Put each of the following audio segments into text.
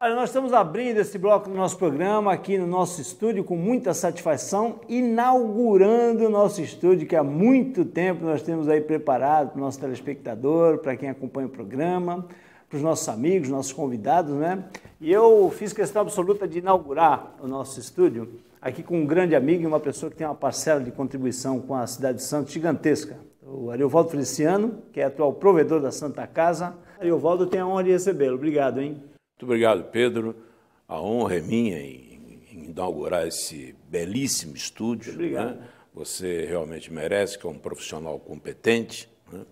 Olha, nós estamos abrindo esse bloco do nosso programa aqui no nosso estúdio com muita satisfação, inaugurando o nosso estúdio que há muito tempo nós temos aí preparado para o nosso telespectador, para quem acompanha o programa, para os nossos amigos, nossos convidados, né? E eu fiz questão absoluta de inaugurar o nosso estúdio aqui com um grande amigo e uma pessoa que tem uma parcela de contribuição com a cidade de Santos gigantesca, o Ariovaldo Feliciano, que é atual provedor da Santa Casa. Ariovaldo, tem a honra de recebê-lo. Obrigado, hein? Muito obrigado, Pedro. A honra é minha em, inaugurar esse belíssimo estúdio. Né? Obrigado. Né? Você realmente merece, que é um profissional competente. Né?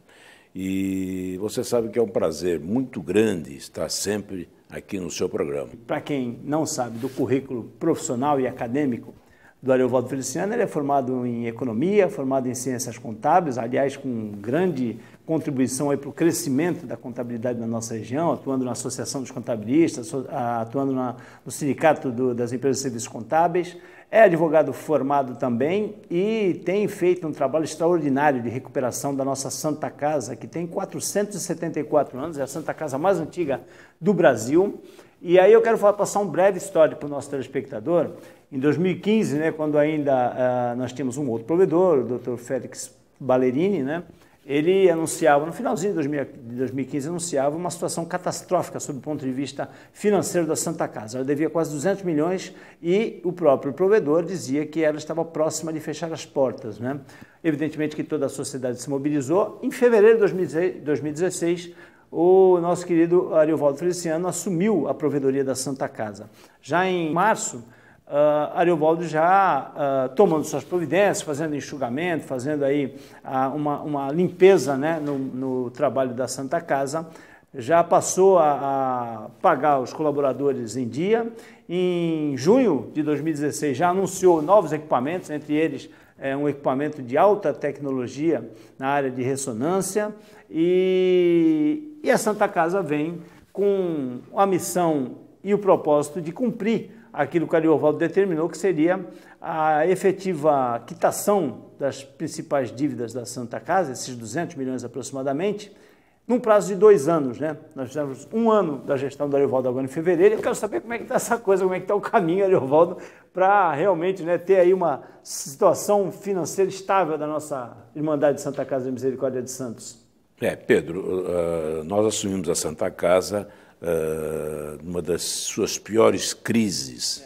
E você sabe que é um prazer muito grande estar sempre aqui no seu programa. Para quem não sabe do currículo profissional e acadêmico do Ariovaldo Feliciano, ele é formado em economia, formado em ciências contábeis, aliás, com um grande contribuição para o crescimento da contabilidade na nossa região, atuando na Associação dos Contabilistas, atuando na, no Sindicato do, das Empresas de Serviços Contábeis. É advogado formado também e tem feito um trabalho extraordinário de recuperação da nossa Santa Casa, que tem 474 anos, é a Santa Casa mais antiga do Brasil. E aí eu quero falar, passar um breve histórico para o nosso telespectador. Em 2015, né, quando ainda uh, nós tínhamos um outro provedor, o Dr. Félix Ballerini, né, ele anunciava, no finalzinho de 2015, anunciava uma situação catastrófica sob o ponto de vista financeiro da Santa Casa. Ela devia quase 200 milhões e o próprio provedor dizia que ela estava próxima de fechar as portas. Né? Evidentemente que toda a sociedade se mobilizou. Em fevereiro de 2016, o nosso querido Ariovaldo Feliciano assumiu a provedoria da Santa Casa. Já em março, uh, Ariovaldo já uh, tomando suas providências, fazendo enxugamento, fazendo aí uh, uma, uma, limpeza né, no, no, trabalho da Santa Casa, já passou a, a, pagar os colaboradores em dia. Em junho de 2016 já anunciou novos equipamentos, entre eles é, um equipamento de alta tecnologia na área de ressonância e, e a Santa Casa vem com a missão e o propósito de cumprir aquilo que o Ariovaldo determinou que seria a efetiva quitação das principais dívidas da Santa Casa, esses 200 milhões aproximadamente, num prazo de dois anos, né? Nós fizemos um ano da gestão do Ariovaldo agora em fevereiro. Eu quero saber como é que está essa coisa, como é que está o caminho, Ariovaldo, para realmente né, ter aí uma situação financeira estável da nossa Irmandade de Santa Casa de Misericórdia de Santos. É, Pedro, ah, nós assumimos a Santa Casa numa das suas piores crises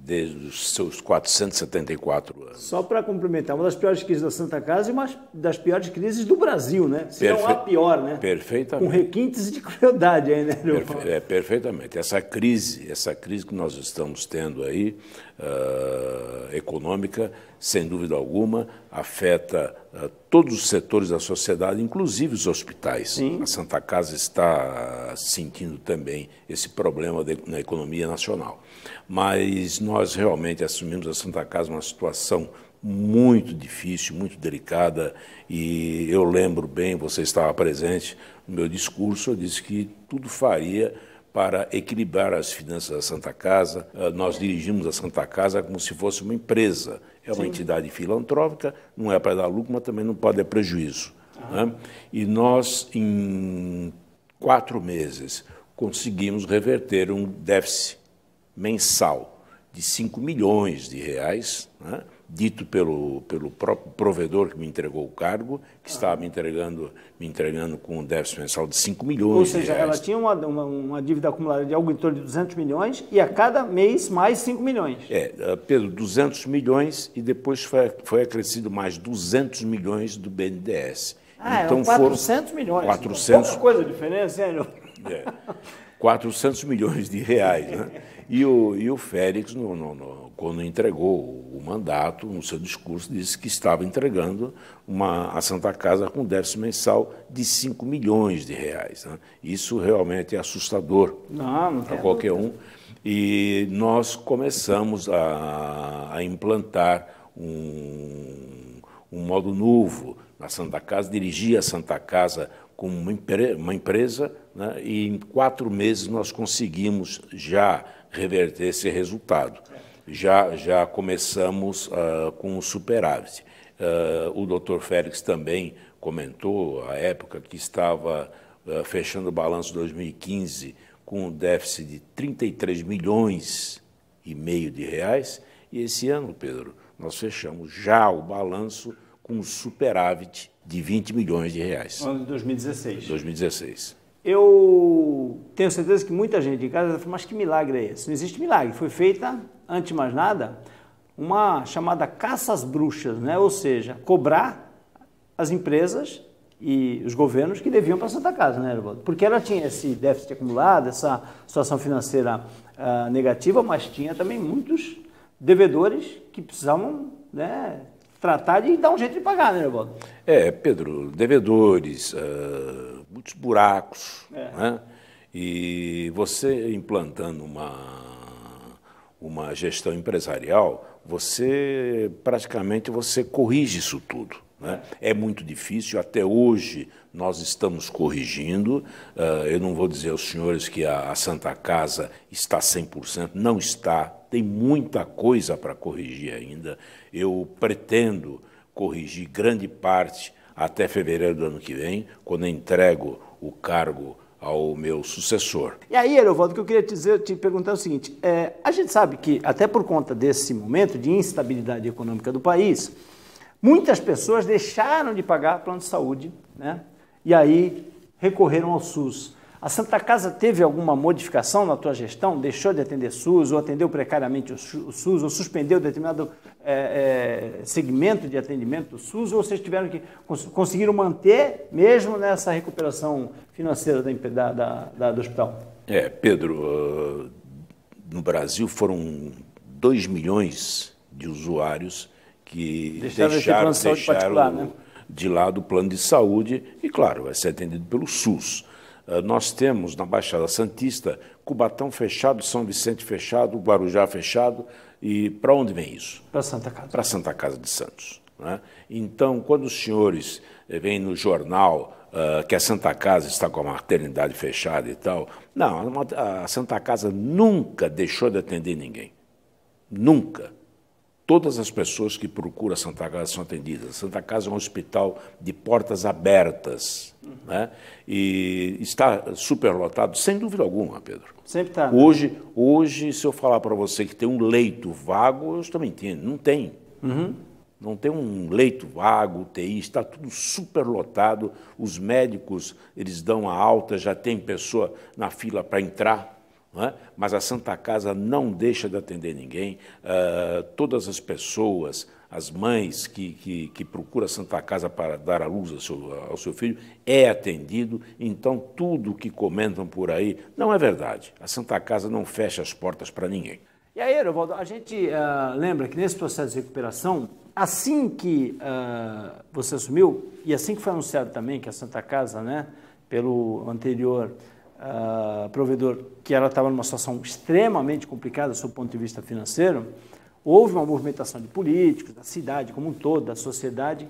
desde os seus 474 anos. Só para complementar, uma das piores crises da Santa Casa e uma das piores crises do Brasil, né? Se Perfe... não a pior, né? Perfeitamente. Com requintes de crueldade aí, né? Perfe... É, perfeitamente. Essa crise, essa crise que nós estamos tendo aí, uh, econômica, sem dúvida alguma, afeta uh, todos os setores da sociedade, inclusive os hospitais. Sim. A Santa Casa está ah, sentindo também esse problema de, na economia nacional. Mas nós realmente assumimos a Santa Casa uma situação muito difícil, muito delicada, e eu lembro bem, você estava presente no meu discurso, eu disse que tudo faria para equilibrar as finanças da Santa Casa. Ah, nós dirigimos a Santa Casa como se fosse uma empresa. É uma Sim. entidade filantrópica, não é para dar lucro, mas também não pode dar prejuízo. Ah. Né? E nós, em quatro meses, conseguimos reverter um déficit mensal de 5 milhões de reais, né? dito pelo, pelo próprio provedor que me entregou o cargo, que ah. estava me entregando, me entregando com um déficit mensal de 5 milhões. Ou seja, ela tinha uma, uma, uma, dívida acumulada de algo em torno de 200 milhões e a cada mês mais 5 milhões. É, eh, Pedro, 200 milhões e depois foi, foi acrescido mais 200 milhões do BNDES. Ah, é, então, 400 foram milhões. 400... Pouca coisa a diferença, hein, é, 400 milhões de reais, né? E o, e o Félix, no, no, no quando entregou o mandato, no seu discurso, disse que estava entregando uma, a Santa Casa com déficit mensal de 5 milhões de reais. Né? Isso realmente é assustador para qualquer um. E nós começamos a, a implantar um, um, modo novo na Santa Casa, dirigir a Santa Casa como uma, impre, uma empresa, né? e em quatro meses nós conseguimos já reverter esse resultado já, já começamos uh, com o superávit. Uh, o doutor Félix também comentou, à época, que estava uh, fechando o balanço 2015 com um déficit de 33 milhões e meio de reais, e esse ano, Pedro, nós fechamos já o balanço com um superávit de 20 milhões de reais. Ano de 2016. 2016. Eu tenho certeza que muita gente em casa fala, mas que milagre é esse? Não existe milagre. Foi feita, antes de mais nada, uma chamada caça às bruxas, né? ou seja, cobrar as empresas e os governos que deviam para a Santa Casa, né, Herbaldo? Porque ela tinha esse déficit acumulado, essa situação financeira uh, negativa, mas tinha também muitos devedores que precisavam né, tratar de dar um jeito de pagar, né, Herbaldo? É, Pedro, devedores. Uh muitos buracos. É. Né? E você implantando uma, uma gestão empresarial, você praticamente você corrige isso tudo. Né? É muito difícil, até hoje nós estamos corrigindo. Eh, eu não vou dizer aos senhores que a, Santa Casa está 100%, não está, tem muita coisa para corrigir ainda. Eu pretendo corrigir grande parte até fevereiro do ano que vem, quando entrego o cargo ao meu sucessor. E aí, Erovaldo, o que eu queria te, dizer, te perguntar é o seguinte: é, a gente sabe que, até por conta desse momento de instabilidade econômica do país, muitas pessoas deixaram de pagar plano de saúde né? e aí recorreram ao SUS. A Santa Casa teve alguma modificação na tua gestão? Deixou de atender SUS ou atendeu precariamente o SUS ou suspendeu determinado é, é, segmento de atendimento do SUS ou vocês tiveram que conseguiram manter mesmo nessa recuperação financeira da, da, da, do hospital? É, Pedro, ah, no Brasil foram 2 milhões de usuários que deixaram, deixaram, de, deixaram né? de lado o plano de saúde e, claro, vai ser atendido pelo SUS. Eh, nós temos na Baixada Santista Cubatão fechado, São Vicente fechado, Guarujá fechado. E para onde vem isso? Para Santa Casa. Para Santa Casa de Santos. Né? Então, quando os senhores eh, vêm no jornal uh, que a Santa Casa está com a maternidade fechada e tal, não, a Santa Casa nunca deixou de atender ninguém. Nunca. Todas as pessoas que procuram a Santa Casa são atendidas. A Santa Casa é um hospital de portas abertas. Uhum. Né? E está superlotado, sem dúvida alguma, Pedro. Sempre está. Né? Hoje, né? hoje, se eu falar para você que tem um leito vago, eu estou mentindo. Não tem. Uhum. Não tem um leito vago, UTI, está tudo superlotado. Os médicos, eles dão a alta, já tem pessoa na fila para entrar é? mas a Santa Casa não deixa de atender ninguém. Uh, todas as pessoas, as mães que, que, que procuram a Santa Casa para dar a luz ao seu, ao seu filho, é atendido. Então, tudo que comentam por aí não é verdade. A Santa Casa não fecha as portas para ninguém. E aí, Erovaldo, a gente uh, lembra que nesse processo de recuperação, assim que uh, você assumiu, e assim que foi anunciado também que a Santa Casa, né, pelo anterior uh, provedor que ela estava numa situação extremamente complicada do ponto de vista financeiro, houve uma movimentação de políticos, da cidade como um todo, da sociedade.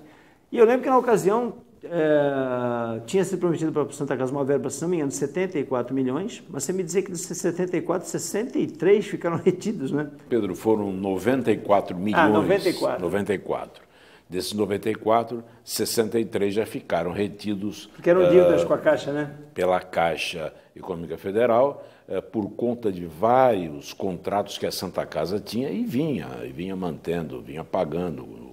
E eu lembro que na ocasião é, tinha sido prometido para Santa Casa uma verba, se não me engano, de 74 milhões, mas você me dizia que desses 74, 63 ficaram retidos, né? Pedro, foram 94 milhões. Ah, 94. 94. Desses 94, 63 já ficaram retidos. Porque eram dívidas uh, com a Caixa, né? Pela Caixa Econômica Federal, uh, por conta de vários contratos que a Santa Casa tinha e vinha, e vinha mantendo, vinha pagando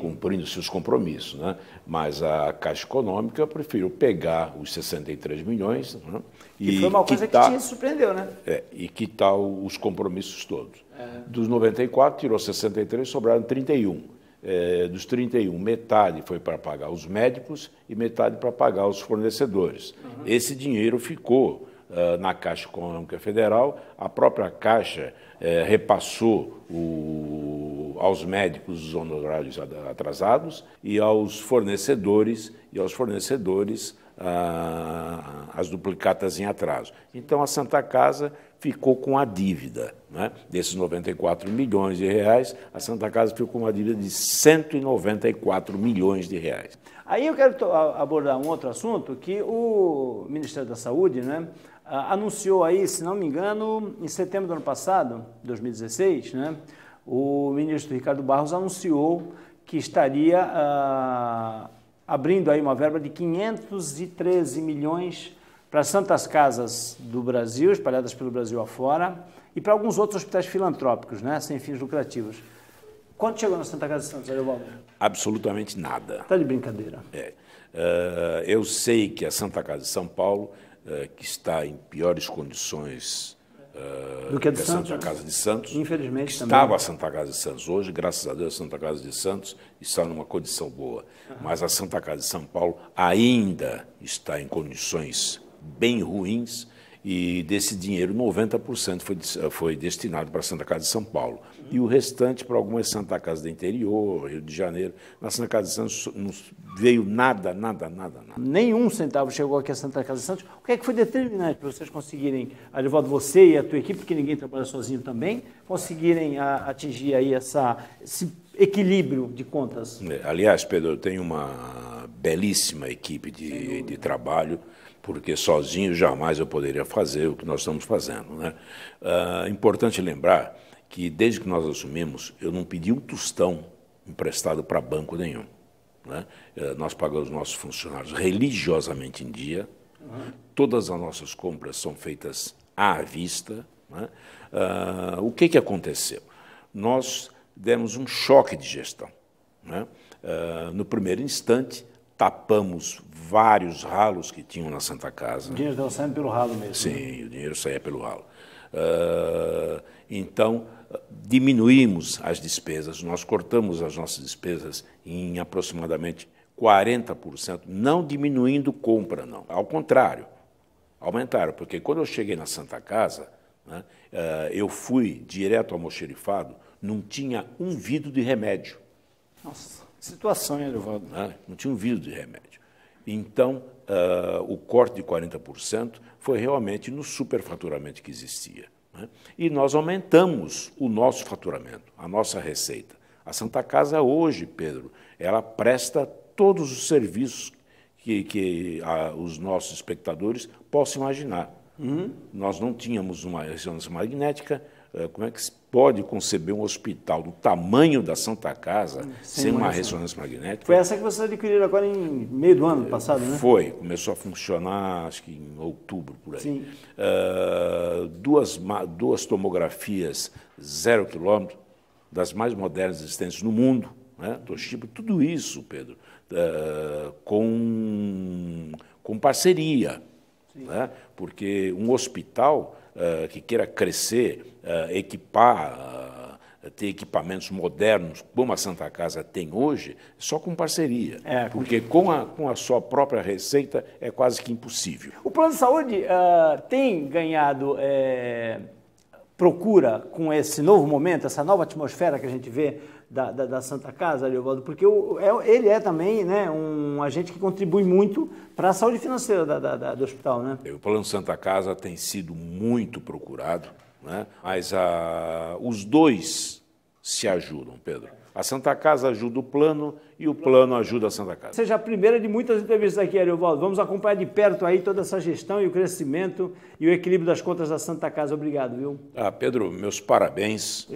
cumprindo seus compromissos. Né? Mas a Caixa Econômica preferiu pegar os 63 milhões né? e que foi uma coisa que te surpreendeu, né? É, e quitar os compromissos todos. É. Dos 94, tirou 63, sobraram 31 é, dos 31, metade foi para pagar os médicos e metade para pagar os fornecedores. Uhum. Esse dinheiro ficou uh, na Caixa Econômica Federal, a própria Caixa é, repassou o, aos médicos os honorários atrasados e aos fornecedores e aos fornecedores uh, as duplicatas em atraso. Então a Santa Casa ficou com a dívida. Né? Desses 94 milhões de reais, a Santa Casa ficou com uma dívida de 194 milhões de reais. Aí eu quero abordar um outro assunto que o Ministério da Saúde né, anunciou aí, se não me engano, em setembro do ano passado, 2016, né, o ministro Ricardo Barros anunciou que estaria ah, abrindo aí uma verba de 513 milhões para as Santas Casas do Brasil, espalhadas pelo Brasil afora, e para alguns outros hospitais filantrópicos, né, sem fins lucrativos. Quanto chegou na Santa Casa de Santos, Evaldo? Absolutamente nada. Está de brincadeira. É. Uh, eu sei que a Santa Casa de São Paulo, uh, que está em piores condições uh, do que a, que a Santa Casa de Santos, infelizmente estava também. a Santa Casa de Santos hoje, graças a Deus, a Santa Casa de Santos está numa condição boa. Uhum. Mas a Santa Casa de São Paulo ainda está em condições bem ruins, e desse dinheiro, 90% foi, foi destinado para a Santa Casa de São Paulo. E o restante para algumas Santa Casa do interior, Rio de Janeiro. Na Santa Casa de Santos não veio nada, nada, nada, nada. Nenhum centavo chegou aqui à Santa Casa de Santos. O que é que foi determinante para vocês conseguirem, Alivaldo, você e a tua equipe, porque ninguém trabalha sozinho também, conseguirem atingir aí essa, esse equilíbrio de contas? É, aliás, Pedro, eu tenho uma belíssima equipe de, de trabalho porque sozinho jamais eu poderia fazer o que nós estamos fazendo. Né? É importante lembrar que, desde que nós assumimos, eu não pedi um tostão emprestado para banco nenhum. Né? Eh, nós pagamos nossos funcionários religiosamente em dia, uhum. todas as nossas compras são feitas à vista. Né? Uh, o que, que aconteceu? Nós demos um choque de gestão. Né? Uh, no primeiro instante, tapamos vários ralos que tinham na Santa Casa. O dinheiro estava saindo pelo ralo mesmo. Sim, né? o dinheiro saía pelo ralo. Uh, então, diminuímos as despesas, nós cortamos as nossas despesas em aproximadamente 40%, não diminuindo compra, não. Ao contrário, aumentaram, porque quando eu cheguei na Santa Casa, né, uh, eu fui direto ao moxerifado, não tinha um vidro de remédio. Nossa situação, hein, Eduardo? Não, não um vidro de remédio. Então, uh, o corte de 40% foi realmente no superfaturamento que existia. Né? E nós aumentamos o nosso faturamento, a nossa receita. A Santa Casa hoje, Pedro, ela presta todos os serviços que, que a, ah, os nossos espectadores possam imaginar. Uhum. Nós não tínhamos uma ressonância magnética, eh, como é que se pode conceber um hospital do tamanho da Santa Casa hum, sem, sem uma né? ressonância. magnética? Foi essa que vocês adquiriram agora em meio do ano eh, passado, né? Foi, começou a funcionar acho que em outubro, por aí. Sim. Uh, duas, duas tomografias zero quilômetro, das mais modernas existentes no mundo, né? Toshiba, tudo isso, Pedro, uh, com, com parceria. Né? Porque um hospital eh, que queira crescer, uh, equipar, uh, ter equipamentos modernos, como a Santa Casa tem hoje, só com parceria. É, porque com a, com a sua própria receita é quase que impossível. O plano de saúde tem ganhado. É, procura com esse novo momento, essa nova atmosfera que a gente vê da, da, da Santa Casa, Leovaldo, porque o, é, ele é também né, um agente que contribui muito para a saúde financeira da, da, do hospital. Né? É, o plano Santa Casa tem sido muito procurado, né? mas a, ah, os dois se ajudam, Pedro. A Santa Casa ajuda o plano e o plano ajuda a Santa Casa. Seja a primeira de muitas entrevistas aqui, Ariovaldo. Vamos acompanhar de perto aí toda essa gestão e o crescimento e o equilíbrio das contas da Santa Casa. Obrigado, viu? Ah, Pedro, meus parabéns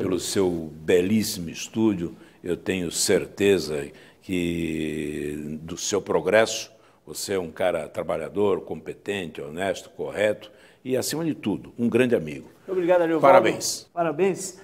pelo seu belíssimo estúdio. Eu tenho certeza que do seu progresso. Você é um cara trabalhador, competente, honesto, correto e, acima de tudo, um grande amigo. Obrigado, Ariovaldo. Parabéns. Parabéns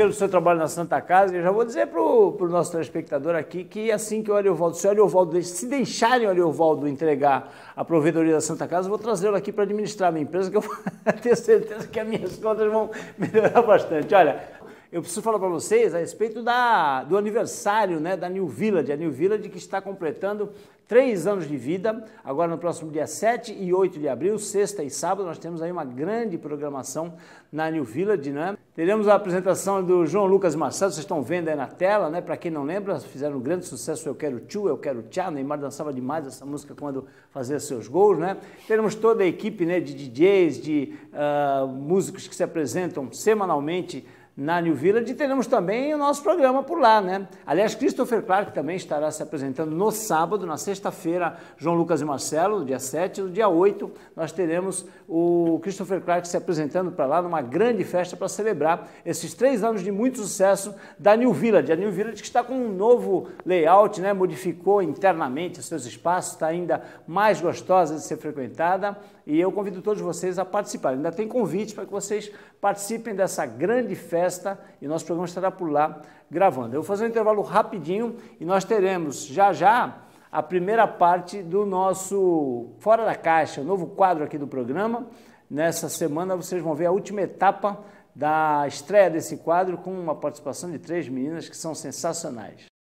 pelo seu trabalho na Santa Casa. Eu já vou dizer para o nosso telespectador aqui que assim que o Ariovaldo, se o Ariovaldo, se deixarem o Ariovaldo entregar a provedoria da Santa Casa, eu vou trazê-lo aqui para administrar a minha empresa, que eu tenho certeza que as minhas contas vão melhorar bastante. Olha, eu preciso falar para vocês a respeito da, do aniversário né, da New Village, a New Village que está completando três anos de vida. Agora, no próximo dia 7 e 8 de abril, sexta e sábado, nós temos aí uma grande programação na New Village, né? Teremos a apresentação do João Lucas Marçal. vocês estão vendo aí na tela, né? Para quem não lembra, fizeram um grande sucesso Eu Quero Tio, Eu Quero Tchá. Neymar dançava demais essa música quando fazia seus gols, né? Teremos toda a equipe né, de DJs, de uh, músicos que se apresentam semanalmente na New Village e teremos também o nosso programa por lá, né? Aliás, Christopher Clark também estará se apresentando no sábado, na sexta-feira, João Lucas e Marcelo, no dia 7, no dia 8, nós teremos o Christopher Clark se apresentando para lá numa grande festa para celebrar esses três anos de muito sucesso da New Village. A New Village que está com um novo layout, né? Modificou internamente os seus espaços, está ainda mais gostosa de ser frequentada e eu convido todos vocês a participarem. Ainda tem convite para que vocês participem dessa grande festa festa e nosso programa estará por lá gravando. Eu vou fazer um intervalo rapidinho e nós teremos já já a primeira parte do nosso Fora da Caixa, o novo quadro aqui do programa. Nessa semana vocês vão ver a última etapa da estreia desse quadro com uma participação de três meninas que são sensacionais.